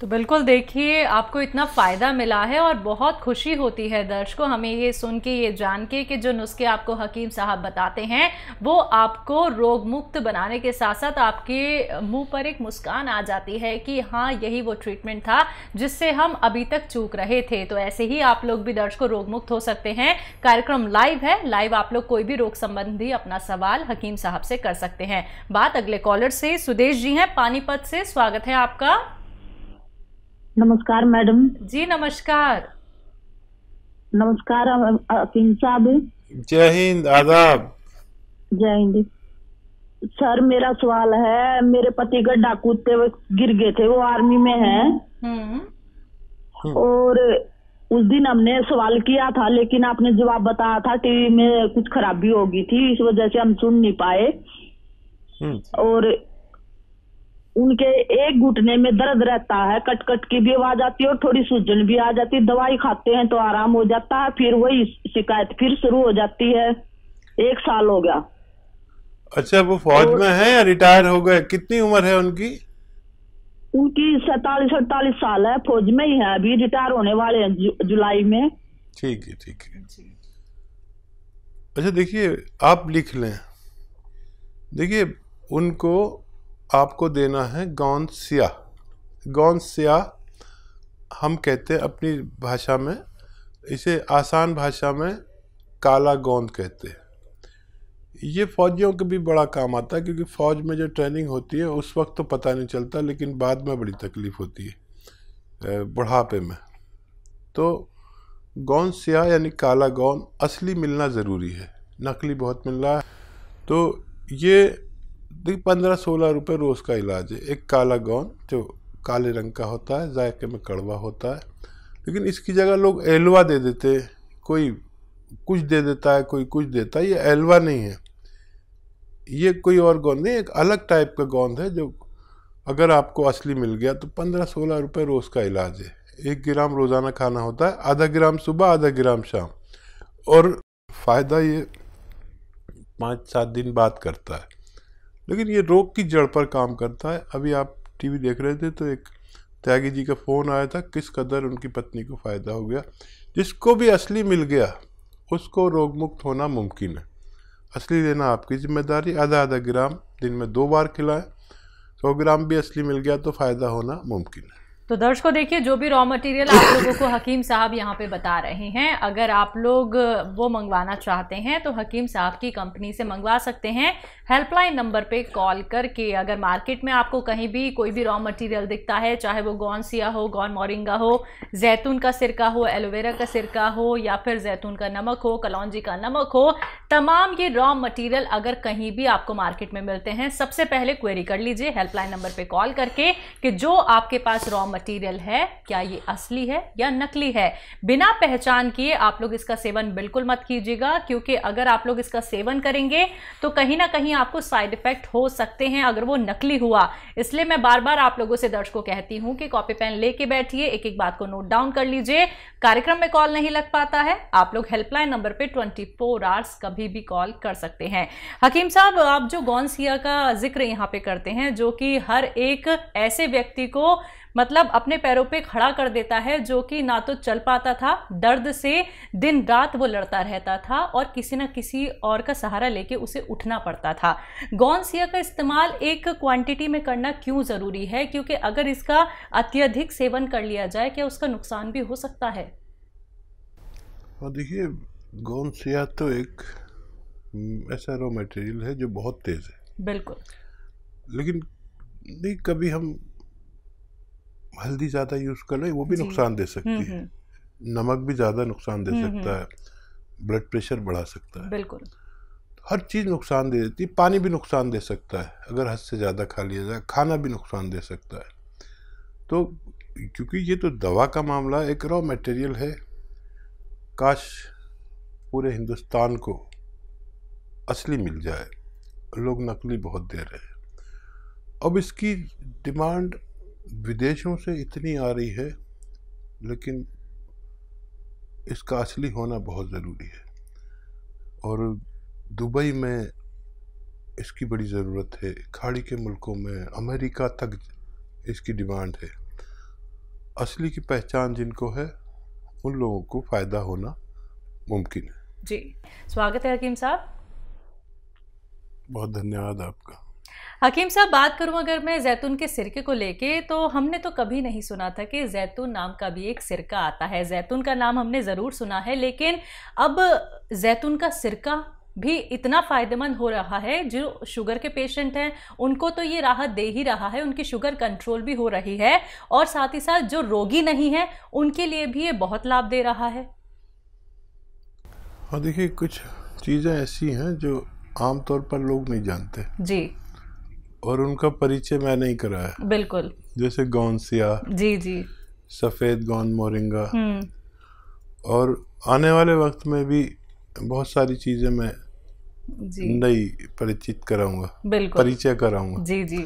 तो बिल्कुल देखिए आपको इतना फ़ायदा मिला है और बहुत खुशी होती है दर्शकों हमें ये सुन के ये जान के कि जो नुस्खे आपको हकीम साहब बताते हैं वो आपको रोग मुक्त बनाने के साथ साथ आपके मुंह पर एक मुस्कान आ जाती है कि हाँ यही वो ट्रीटमेंट था जिससे हम अभी तक चूक रहे थे तो ऐसे ही आप लोग भी दर्शकों रोग मुक्त हो सकते हैं कार्यक्रम लाइव है लाइव आप लोग कोई भी रोग संबंधी अपना सवाल हकीम साहब से कर सकते हैं बात अगले कॉलर से सुदेश जी हैं पानीपत से स्वागत है आपका नमस्कार मैडम जी नमस्कार नमस्कार साहब जय हिंद आदाब जय हिंद सर मेरा सवाल है मेरे पति का डाकू थे वो गिर गए थे वो आर्मी में है हम्म। और उस दिन हमने सवाल किया था लेकिन आपने जवाब बताया था टीवी में कुछ खराबी होगी थी इस वजह से हम सुन नहीं पाए हम्म। और उनके एक घुटने में दर्द रहता है कट कट की भी आवाज आती है और थोड़ी सूजन भी आ जाती है दवाई खाते हैं तो आराम हो जाता है फिर वही शिकायत फिर शुरू हो जाती है एक साल हो गया अच्छा वो फौज में है या रिटायर हो गए कितनी उम्र है उनकी उनकी सैतालीस अड़तालीस साल है फौज में ही है अभी रिटायर होने वाले हैं जु, जुलाई में ठीक है ठीक है अच्छा देखिए आप लिख लें देखिए उनको आपको देना है गौन स्याह गौन स्याह हम कहते हैं अपनी भाषा में इसे आसान भाषा में काला गोंद कहते हैं ये फौजियों के भी बड़ा काम आता है क्योंकि फ़ौज में जो ट्रेनिंग होती है उस वक्त तो पता नहीं चलता लेकिन बाद में बड़ी तकलीफ़ होती है बुढ़ापे में तो गौन स्याह यानी काला गौन असली मिलना ज़रूरी है नकली बहुत मिल रहा है तो ये देखिए पंद्रह सोलह रुपये रोज़ का इलाज है एक काला गौन जो काले रंग का होता है जायके में कड़वा होता है लेकिन इसकी जगह लोग एलवा दे देते कोई कुछ दे देता है कोई कुछ देता है ये एलवा नहीं है ये कोई और गोंद नहीं एक अलग टाइप का गोंद है जो अगर आपको असली मिल गया तो पंद्रह सोलह रुपये रोज़ का इलाज है एक ग्राम रोज़ाना खाना होता है आधा ग्राम सुबह आधा ग्राम शाम और फ़ायदा ये पाँच सात दिन बाद करता है लेकिन ये रोग की जड़ पर काम करता है अभी आप टीवी देख रहे थे तो एक त्यागी जी का फ़ोन आया था किस कदर उनकी पत्नी को फ़ायदा हो गया जिसको भी असली मिल गया उसको रोग मुक्त होना मुमकिन है असली लेना आपकी जिम्मेदारी आधा आधा ग्राम दिन में दो बार खिलाएं सौ ग्राम भी असली मिल गया तो फ़ायदा होना मुमकिन है तो दर्शकों देखिए जो भी रॉ मटेरियल आप लोगों को हकीम साहब यहाँ पे बता रहे हैं अगर आप लोग वो मंगवाना चाहते हैं तो हकीम साहब की कंपनी से मंगवा सकते हैं हेल्पलाइन नंबर पे कॉल करके अगर मार्केट में आपको कहीं भी कोई भी रॉ मटेरियल दिखता है चाहे वो गौन सिया हो गौन मोरिंगा हो जैतून का सिरका हो एलोवेरा का सिरका हो या फिर जैतून का नमक हो कलौजी का नमक हो तमाम ये रॉ मटेरियल अगर कहीं भी आपको मार्केट में मिलते हैं सबसे पहले क्वेरी कर लीजिए हेल्पलाइन नंबर पर कॉल करके कि जो आपके पास रॉ मटेरियल है क्या ये असली है या नकली है बिना पहचान किए आप लोग इसका सेवन बिल्कुल मत कीजिएगा क्योंकि अगर आप लोग इसका सेवन करेंगे तो कहीं ना कहीं आपको साइड इफेक्ट हो सकते हैं अगर वो नकली हुआ इसलिए मैं बार बार आप लोगों से दर्शकों कहती हूँ कि कॉपी पेन लेके बैठिए एक एक बात को नोट डाउन कर लीजिए कार्यक्रम में कॉल नहीं लग पाता है आप लोग हेल्पलाइन नंबर पर ट्वेंटी फोर आवर्स कभी भी कॉल कर सकते हैं हकीम साहब आप जो गौनसिया का जिक्र यहाँ पे करते हैं जो कि हर एक ऐसे व्यक्ति को मतलब अपने पैरों पे खड़ा कर देता है जो कि ना तो चल पाता था दर्द से दिन रात वो लड़ता रहता था और किसी ना किसी और का सहारा लेके उसे उठना पड़ता था गौनसिया का इस्तेमाल एक क्वांटिटी में करना क्यों ज़रूरी है क्योंकि अगर इसका अत्यधिक सेवन कर लिया जाए क्या उसका नुकसान भी हो सकता है और हाँ, देखिए गौनसिया तो एक हम्म, ऐसा रॉ मटेरियल है जो बहुत तेज़ है बिल्कुल लेकिन नहीं कभी हम हल्दी ज़्यादा यूज़ कर लो वो भी नुकसान दे सकती हम्म, है हम्म। नमक भी ज़्यादा नुकसान दे हम्म, सकता है ब्लड प्रेशर बढ़ा सकता है बिल्कुल तो हर चीज़ नुकसान दे देती है पानी भी नुकसान दे सकता है अगर हद से ज़्यादा खा लिया जाए खाना भी नुकसान दे सकता है तो क्योंकि ये तो दवा का मामला एक रॉ मटेरियल है काश पूरे हिंदुस्तान को असली मिल जाए लोग नकली बहुत दे रहे हैं अब इसकी डिमांड विदेशों से इतनी आ रही है लेकिन इसका असली होना बहुत ज़रूरी है और दुबई में इसकी बड़ी ज़रूरत है खाड़ी के मुल्कों में अमेरिका तक इसकी डिमांड है असली की पहचान जिनको है उन लोगों को फ़ायदा होना मुमकिन है जी स्वागत है हकीम साहब बहुत धन्यवाद आपका हकीम साहब बात करूं अगर मैं जैतून के सिरके को लेके तो हमने तो कभी नहीं सुना था कि जैतून नाम का भी एक सिरका आता है जैतून का नाम हमने ज़रूर सुना है लेकिन अब जैतून का सिरका भी इतना फ़ायदेमंद हो रहा है जो शुगर के पेशेंट हैं उनको तो ये राहत दे ही रहा है उनकी शुगर कंट्रोल भी हो रही है और साथ ही साथ जो रोगी नहीं है उनके लिए भी ये बहुत लाभ दे रहा है हाँ देखिए कुछ चीज़ें ऐसी हैं जो आमतौर पर लोग नहीं जानते जी और उनका परिचय मैं नहीं कराया बिल्कुल जैसे गौनसिया जी जी सफ़ेद गौन मोरिंगा हम्म। और आने वाले वक्त में भी बहुत सारी चीज़ें मैं नई परिचित कराऊंगा परिचय कराऊंगा जी जी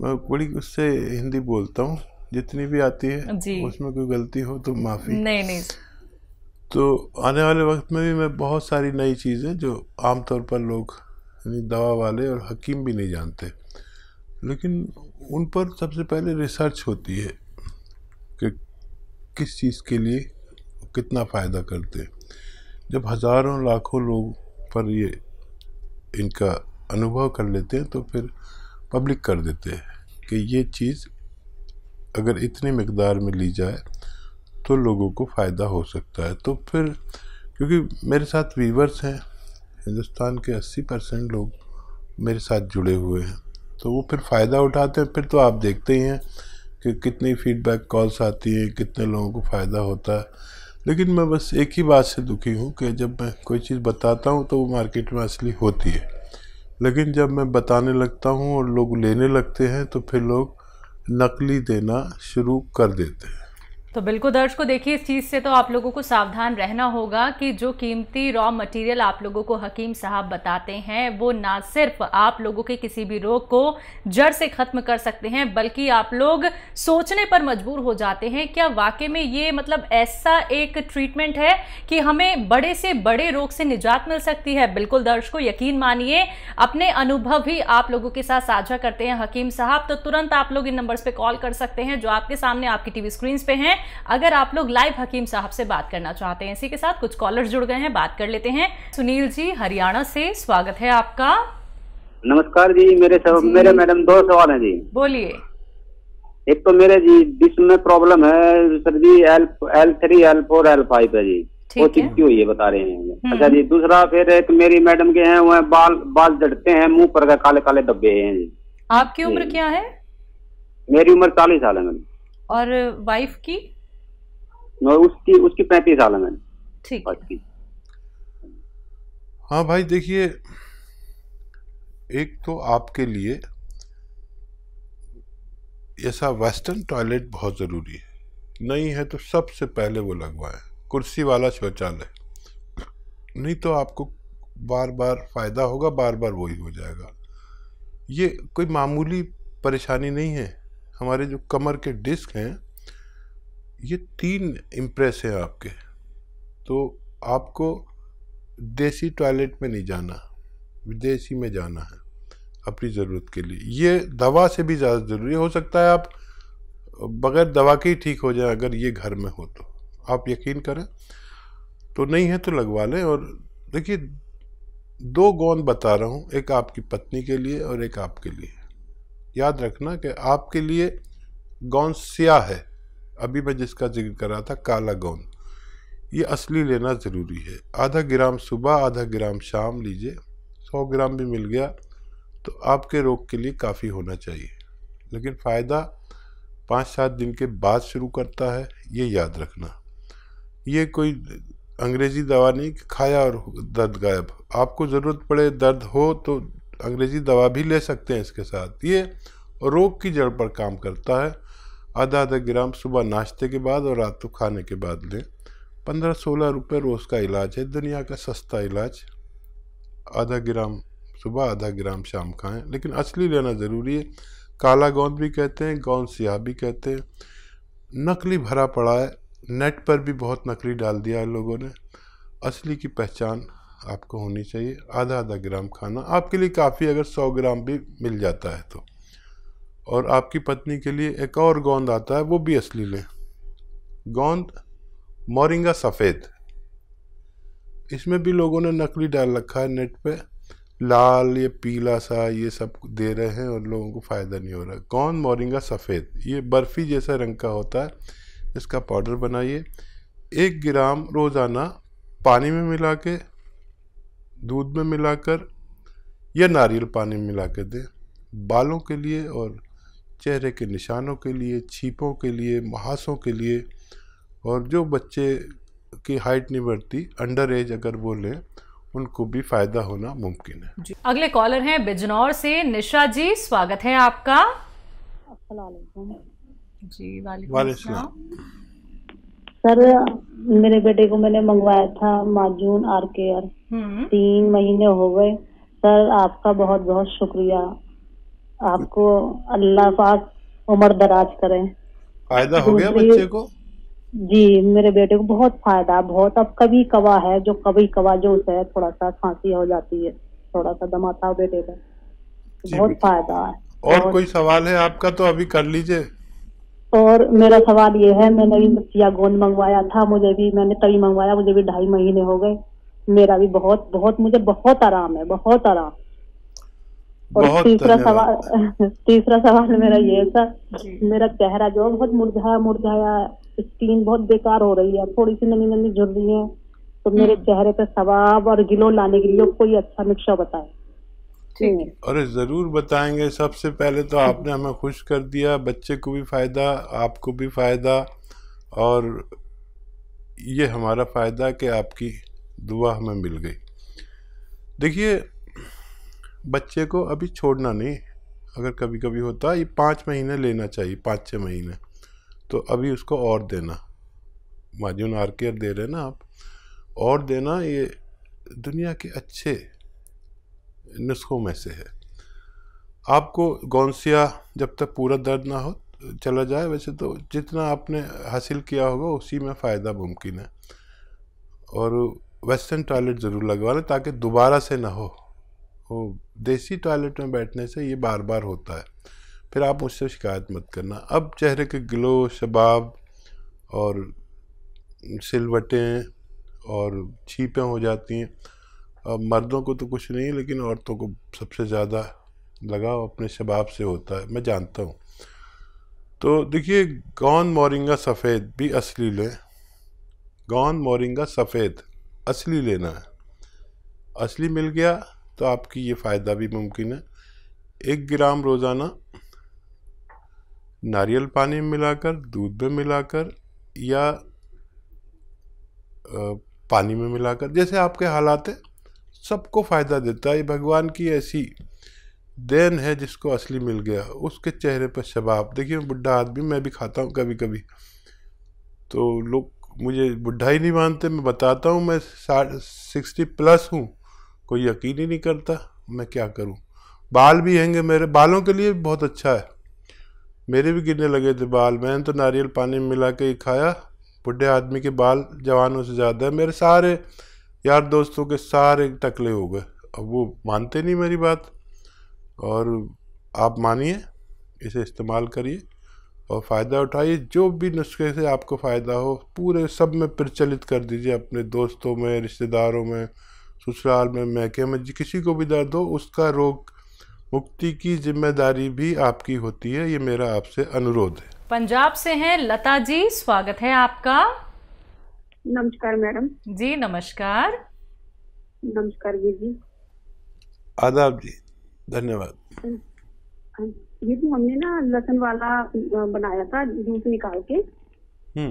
मैं बड़ी उससे हिंदी बोलता हूँ जितनी भी आती है उसमें कोई गलती हो तो माफ़ी नहीं नहीं तो आने वाले वक्त में भी मैं बहुत सारी नई चीज़ें जो आमतौर पर लोग दवा वाले और हकीम भी नहीं जानते लेकिन उन पर सबसे पहले रिसर्च होती है कि किस चीज़ के लिए कितना फ़ायदा करते हैं जब हज़ारों लाखों लोग पर ये इनका अनुभव कर लेते हैं तो फिर पब्लिक कर देते हैं कि ये चीज़ अगर इतनी मकदार में ली जाए तो लोगों को फ़ायदा हो सकता है तो फिर क्योंकि मेरे साथ वीवर्स हैं हिंदुस्तान के 80 परसेंट लोग मेरे साथ जुड़े हुए हैं तो वो फिर फ़ायदा उठाते हैं फिर तो आप देखते ही हैं कि कितनी फीडबैक कॉल्स आती हैं कितने लोगों को फ़ायदा होता है लेकिन मैं बस एक ही बात से दुखी हूँ कि जब मैं कोई चीज़ बताता हूँ तो वो मार्केट में असली होती है लेकिन जब मैं बताने लगता हूँ और लोग लेने लगते हैं तो फिर लोग नकली देना शुरू कर देते हैं तो बिल्कुल दर्श को देखिए इस चीज़ से तो आप लोगों को सावधान रहना होगा कि जो कीमती रॉ मटेरियल आप लोगों को हकीम साहब बताते हैं वो ना सिर्फ आप लोगों के किसी भी रोग को जड़ से ख़त्म कर सकते हैं बल्कि आप लोग सोचने पर मजबूर हो जाते हैं क्या वाकई में ये मतलब ऐसा एक ट्रीटमेंट है कि हमें बड़े से बड़े रोग से निजात मिल सकती है बिल्कुल दर्श को यकीन मानिए अपने अनुभव भी आप लोगों के साथ साझा करते हैं हकीम साहब तो तुरंत आप लोग इन नंबर्स पर कॉल कर सकते हैं जो आपके सामने आपकी टीवी स्क्रीन पे हैं अगर आप लोग लाइव हकीम साहब से बात करना चाहते हैं इसी के साथ कुछ कॉलर जुड़ गए हैं बात कर लेते हैं सुनील जी हरियाणा से स्वागत है आपका नमस्कार जी मेरे सब मेरे मैडम दो सवाल है जी बोलिए एक तो मेरे जी डिस्क में प्रॉब्लम है sir ji L L three L four L five है जी वो चीज क्यों ये बता रहे हैं हम्म। अच्छा जी दूसरा फिर एक मेरी मैडम के हैं है, बाल बाल जड़ते हैं मुंह पर काले काले डब्बे हैं जी आपकी उम्र क्या है मेरी उम्र चालीस साल है मैडम और वाइफ की उसकी उसकी पैंतीस साल है मैंने ठीक हाँ भाई देखिए एक तो आपके लिए ऐसा वेस्टर्न टॉयलेट बहुत ज़रूरी है नहीं है तो सबसे पहले वो लगवाएं कुर्सी वाला शौचालय नहीं तो आपको बार बार फ़ायदा होगा बार बार वही हो जाएगा ये कोई मामूली परेशानी नहीं है हमारे जो कमर के डिस्क हैं ये तीन इम्प्रेस हैं आपके तो आपको देसी टॉयलेट में नहीं जाना विदेशी में जाना है अपनी ज़रूरत के लिए ये दवा से भी ज़्यादा ज़रूरी हो सकता है आप बगैर दवा के ही ठीक हो जाए अगर ये घर में हो तो आप यकीन करें तो नहीं है तो लगवा लें और देखिए दो गौन बता रहा हूँ एक आपकी पत्नी के लिए और एक आपके लिए याद रखना कि आपके लिए गौन स्याह है अभी मैं जिसका जिक्र कर रहा था काला गोंद ये असली लेना ज़रूरी है आधा ग्राम सुबह आधा ग्राम शाम लीजिए सौ ग्राम भी मिल गया तो आपके रोग के लिए काफ़ी होना चाहिए लेकिन फ़ायदा पाँच सात दिन के बाद शुरू करता है ये याद रखना ये कोई अंग्रेज़ी दवा नहीं कि खाया और दर्द गायब आपको ज़रूरत पड़े दर्द हो तो अंग्रेज़ी दवा भी ले सकते हैं इसके साथ ये रोग की जड़ पर काम करता है आधा आधा ग्राम सुबह नाश्ते के बाद और रात को खाने के बाद लें पंद्रह सोलह रुपये रोज़ का इलाज है दुनिया का सस्ता इलाज आधा ग्राम सुबह आधा ग्राम शाम खाएं लेकिन असली लेना ज़रूरी है काला गोंद भी कहते हैं गोंद सियाह भी कहते हैं नकली भरा पड़ा है नेट पर भी बहुत नकली डाल दिया है लोगों ने असली की पहचान आपको होनी चाहिए आधा आधा ग्राम खाना आपके लिए काफ़ी अगर सौ ग्राम भी मिल जाता है तो और आपकी पत्नी के लिए एक और गोंद आता है वो भी असली लें गोंद मोरिंगा सफ़ेद इसमें भी लोगों ने नकली डाल रखा है नेट पे लाल ये पीला सा ये सब दे रहे हैं और लोगों को फ़ायदा नहीं हो रहा गोंद मोरिंगा सफ़ेद ये बर्फ़ी जैसा रंग का होता है इसका पाउडर बनाइए एक ग्राम रोज़ाना पानी में मिला के दूध में मिलाकर या नारियल पानी में मिला के दें बालों के लिए और चेहरे के निशानों के लिए छीपों के लिए महासों के लिए और जो बच्चे की हाइट नहीं बढ़ती अंडर एज अगर वो लें उनको भी फायदा होना मुमकिन है अगले कॉलर हैं बिजनौर से निशा जी स्वागत है आपका जी वाले सर मेरे बेटे को मैंने मंगवाया था माजून आर केयर हम्म। तीन महीने हो गए सर आपका बहुत बहुत शुक्रिया आपको अल्लाह पाक उम्र दराज करे फायदा हो गया बच्चे को जी मेरे बेटे को बहुत फायदा बहुत अब कभी कवा है जो कभी कवा जो उसे है थोड़ा सा खांसी हो जाती है थोड़ा सा दमा था बेटे का बहुत फायदा है और, और कोई सवाल है आपका तो अभी कर लीजिए और मेरा सवाल ये है मैंने भी बच्चिया गोंद मंगवाया था मुझे भी मैंने तभी मंगवाया मुझे भी ढाई महीने हो गए मेरा भी बहुत बहुत मुझे बहुत आराम है बहुत आराम और तीसरा सवाल तीसरा सवाल मेरा ये था मेरा चेहरा जो बहुत मुरझाया मुरझाया स्किन बहुत बेकार हो रही है थोड़ी सी नमी नमी जुड़ रही है तो मेरे हम्म। चेहरे पे सवाब और गिलो लाने के लिए कोई अच्छा नुस्खा बताए हम्म। अरे ज़रूर बताएंगे सबसे पहले तो हम्म। आपने हमें खुश कर दिया बच्चे को भी फ़ायदा आपको भी फ़ायदा और ये हमारा फ़ायदा कि आपकी दुआ हमें मिल गई देखिए बच्चे को अभी छोड़ना नहीं अगर कभी कभी होता ये पाँच महीने लेना चाहिए पाँच छः महीने तो अभी उसको और देना माजून आर केयर दे रहे ना आप और देना ये दुनिया के अच्छे नुस्खों में से है आपको गौनसिया जब तक पूरा दर्द ना हो चला जाए वैसे तो जितना आपने हासिल किया होगा उसी में फ़ायदा मुमकिन है और वेस्टर्न टॉयलेट ज़रूर लगवा लें ताकि दोबारा से ना हो वो देसी टॉयलेट में बैठने से ये बार बार होता है फिर आप मुझसे शिकायत मत करना अब चेहरे के ग्लो शबाब और सिलवटें और छीपें हो जाती हैं अब मर्दों को तो कुछ नहीं लेकिन औरतों को सबसे ज़्यादा लगाव अपने शबाब से होता है मैं जानता हूँ तो देखिए गौन मोरिंगा सफ़ेद भी असली लें गौन मोरिंगा सफ़ेद असली लेना है असली मिल गया तो आपकी ये फ़ायदा भी मुमकिन है एक ग्राम रोज़ाना नारियल पानी में मिलाकर दूध में मिलाकर या पानी में मिलाकर जैसे आपके हालात हैं सबको फ़ायदा देता है ये भगवान की ऐसी देन है जिसको असली मिल गया उसके चेहरे पर शबाब देखिए बुढ़ा आदमी मैं भी खाता हूँ कभी कभी तो लोग मुझे बुढ़ा ही नहीं मानते मैं बताता हूँ मैं साठ सिक्सटी प्लस हूँ कोई यकीन ही नहीं करता मैं क्या करूँ बाल भी हैंगे मेरे बालों के लिए बहुत अच्छा है मेरे भी गिरने लगे थे बाल मैंने तो नारियल पानी में मिला के ही खाया बुढ़े आदमी के बाल जवानों से ज़्यादा है मेरे सारे यार दोस्तों के सारे टकले हो गए अब वो मानते नहीं मेरी बात और आप मानिए इसे इस्तेमाल करिए और फ़ायदा उठाइए जो भी नुस्खे से आपको फ़ायदा हो पूरे सब में प्रचलित कर दीजिए अपने दोस्तों में रिश्तेदारों में ससुराल में महके किसी को भी दर्द हो उसका रोग मुक्ति की जिम्मेदारी भी आपकी होती है ये मेरा आपसे अनुरोध है पंजाब से हैं लता जी स्वागत है आपका नमस्कार मैडम जी नमस्कार नमस्कार जी आदाब जी धन्यवाद ये तो हमने ना लसन वाला बनाया था जूस निकाल के हम्म।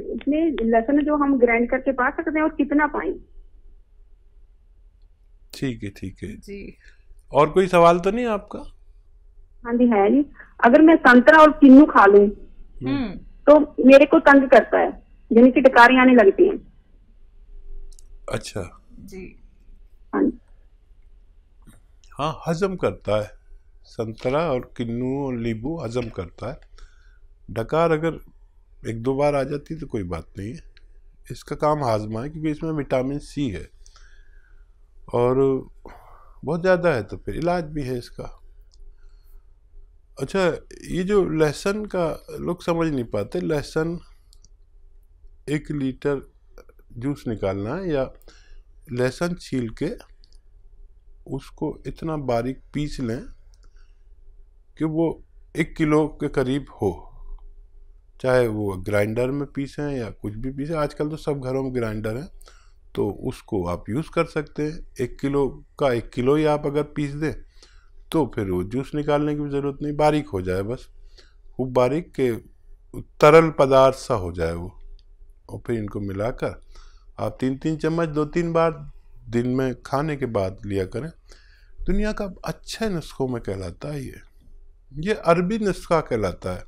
इसमें लसन जो हम ग्राइंड करके पा सकते हैं और कितना पाए ठीक है ठीक है जी और कोई सवाल तो नहीं आपका हाँ जी है जी अगर मैं संतरा और किन्नू खा लू हम्म। हम्म। तो मेरे को तंग करता है यानी कि टकारी आने लगती है अच्छा हाँ जी हाँ हजम करता है संतरा और किन्नू और नींबू हजम करता है डकार अगर एक दो बार आ जाती तो कोई बात नहीं है इसका काम हाजमा है क्योंकि इसमें विटामिन सी है और बहुत ज़्यादा है तो फिर इलाज भी है इसका अच्छा ये जो लहसुन का लोग समझ नहीं पाते लहसुन एक लीटर जूस निकालना है या लहसुन छील के उसको इतना बारीक पीस लें कि वो एक किलो के करीब हो चाहे वो ग्राइंडर में पीसें या कुछ भी पीसें आजकल तो सब घरों में ग्राइंडर हैं तो उसको आप यूज़ कर सकते हैं एक किलो का एक किलो ही आप अगर पीस दें तो फिर वो जूस निकालने की भी ज़रूरत नहीं बारीक हो जाए बस खूब बारीक के तरल पदार्थ सा हो जाए वो और फिर इनको मिलाकर आप तीन तीन चम्मच दो तीन बार दिन में खाने के बाद लिया करें दुनिया का अच्छे नुस्खों में कहलाता है ये ये अरबी नुस्खा कहलाता है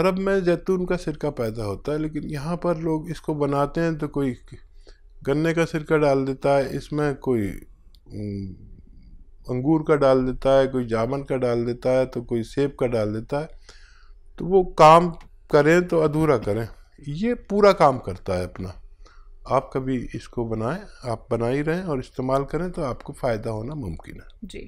अरब में जैतून का सिरका पैदा होता है लेकिन यहाँ पर लोग इसको बनाते हैं तो कोई गन्ने का सिरका डाल देता है इसमें कोई अंगूर का डाल देता है कोई जामन का डाल देता है तो कोई सेब का डाल देता है तो वो काम करें तो अधूरा करें ये पूरा काम करता है अपना आप कभी इसको बनाएं आप बना ही रहें और इस्तेमाल करें तो आपको फ़ायदा होना मुमकिन है जी